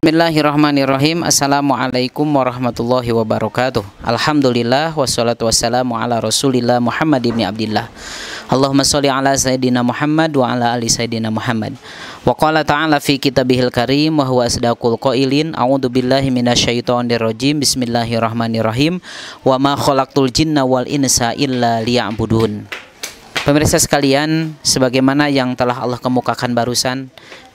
Bismillahirrahmanirrahim Assalamualaikum warahmatullahi wabarakatuh Alhamdulillah Wassalatu wassalamu ala rasulillah Muhammad ibn Abdillah Allahumma salli ala Sayyidina Muhammad Wa ala ali Sayyidina Muhammad Wa qala ta'ala fi kitabihil karim Wa huwa asdaqul qailin A'udhu billahi minasyaitonir rajim Bismillahirrahmanirrahim Wa ma khalaqtul jinna wal insa illa liya'budun Pemirsa sekalian, sebagaimana yang telah Allah kemukakan barusan,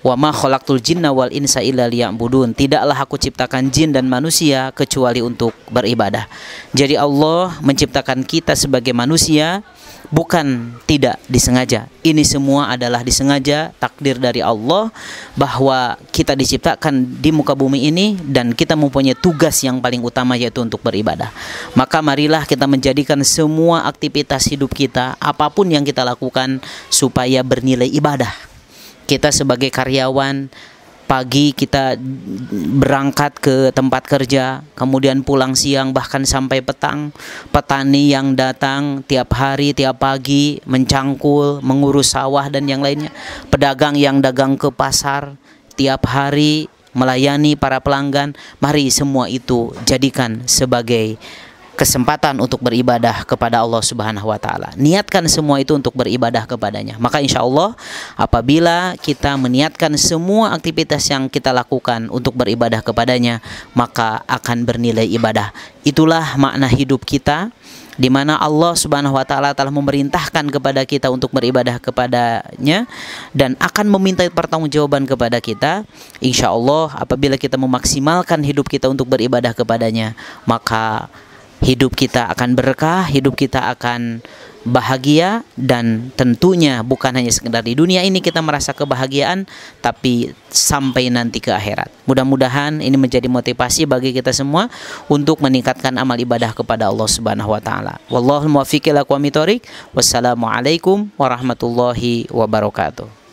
Wa ma khalaqtul jinna wal insa illa liya'budun. Tidaklah aku ciptakan jin dan manusia kecuali untuk beribadah. Jadi Allah menciptakan kita sebagai manusia bukan tidak disengaja. Ini semua adalah disengaja takdir dari Allah bahwa kita diciptakan di muka bumi ini dan kita mempunyai tugas yang paling utama yaitu untuk beribadah. Maka marilah kita menjadikan semua aktivitas hidup kita, apapun yang kita lakukan supaya bernilai ibadah kita sebagai karyawan pagi kita berangkat ke tempat kerja, kemudian pulang siang bahkan sampai petang. Petani yang datang tiap hari, tiap pagi mencangkul, mengurus sawah dan yang lainnya. Pedagang yang dagang ke pasar tiap hari melayani para pelanggan. Mari semua itu jadikan sebagai kesempatan untuk beribadah kepada Allah Subhanahu wa taala. Niatkan semua itu untuk beribadah kepadanya. Maka insya Allah apabila kita meniatkan semua aktivitas yang kita lakukan untuk beribadah kepadanya, maka akan bernilai ibadah. Itulah makna hidup kita di mana Allah Subhanahu wa taala telah memerintahkan kepada kita untuk beribadah kepadanya dan akan meminta pertanggungjawaban kepada kita. Insya Allah apabila kita memaksimalkan hidup kita untuk beribadah kepadanya, maka hidup kita akan berkah, hidup kita akan bahagia dan tentunya bukan hanya sekedar di dunia ini kita merasa kebahagiaan tapi sampai nanti ke akhirat. Mudah-mudahan ini menjadi motivasi bagi kita semua untuk meningkatkan amal ibadah kepada Allah Subhanahu wa taala. Wallahul muwaffiq ila Wassalamualaikum warahmatullahi wabarakatuh.